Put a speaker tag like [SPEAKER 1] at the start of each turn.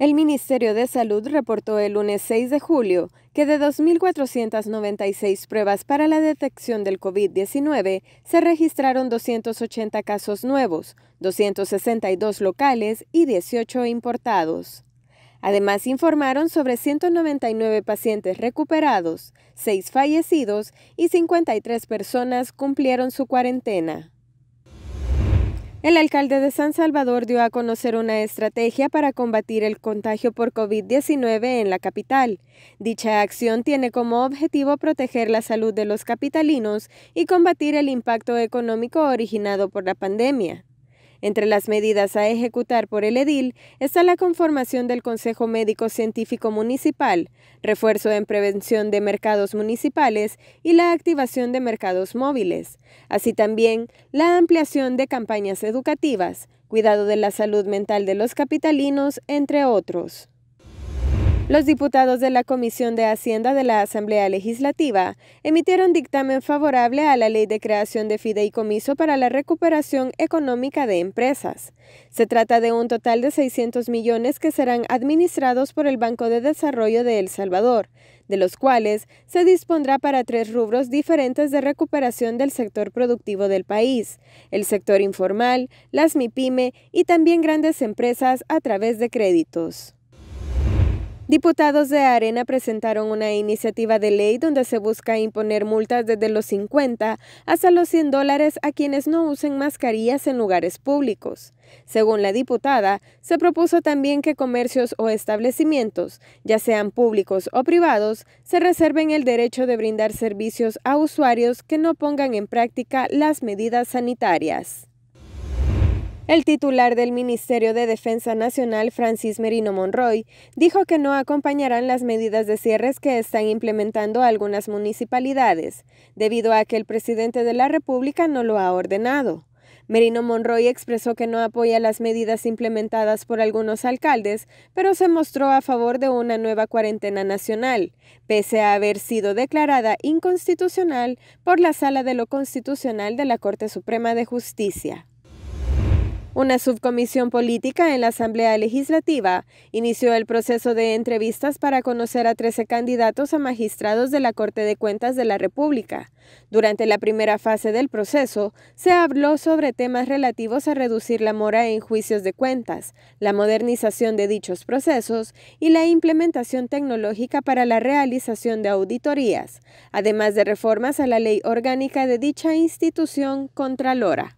[SPEAKER 1] El Ministerio de Salud reportó el lunes 6 de julio que de 2.496 pruebas para la detección del COVID-19 se registraron 280 casos nuevos, 262 locales y 18 importados. Además informaron sobre 199 pacientes recuperados, 6 fallecidos y 53 personas cumplieron su cuarentena. El alcalde de San Salvador dio a conocer una estrategia para combatir el contagio por COVID-19 en la capital. Dicha acción tiene como objetivo proteger la salud de los capitalinos y combatir el impacto económico originado por la pandemia. Entre las medidas a ejecutar por el edil está la conformación del Consejo Médico Científico Municipal, refuerzo en prevención de mercados municipales y la activación de mercados móviles, así también la ampliación de campañas educativas, cuidado de la salud mental de los capitalinos, entre otros. Los diputados de la Comisión de Hacienda de la Asamblea Legislativa emitieron dictamen favorable a la Ley de Creación de Fideicomiso para la Recuperación Económica de Empresas. Se trata de un total de 600 millones que serán administrados por el Banco de Desarrollo de El Salvador, de los cuales se dispondrá para tres rubros diferentes de recuperación del sector productivo del país, el sector informal, las MIPYME y también grandes empresas a través de créditos. Diputados de Arena presentaron una iniciativa de ley donde se busca imponer multas desde los 50 hasta los 100 dólares a quienes no usen mascarillas en lugares públicos. Según la diputada, se propuso también que comercios o establecimientos, ya sean públicos o privados, se reserven el derecho de brindar servicios a usuarios que no pongan en práctica las medidas sanitarias. El titular del Ministerio de Defensa Nacional, Francis Merino Monroy, dijo que no acompañarán las medidas de cierres que están implementando algunas municipalidades, debido a que el presidente de la República no lo ha ordenado. Merino Monroy expresó que no apoya las medidas implementadas por algunos alcaldes, pero se mostró a favor de una nueva cuarentena nacional, pese a haber sido declarada inconstitucional por la Sala de lo Constitucional de la Corte Suprema de Justicia. Una subcomisión política en la Asamblea Legislativa inició el proceso de entrevistas para conocer a 13 candidatos a magistrados de la Corte de Cuentas de la República. Durante la primera fase del proceso, se habló sobre temas relativos a reducir la mora en juicios de cuentas, la modernización de dichos procesos y la implementación tecnológica para la realización de auditorías, además de reformas a la ley orgánica de dicha institución contralora.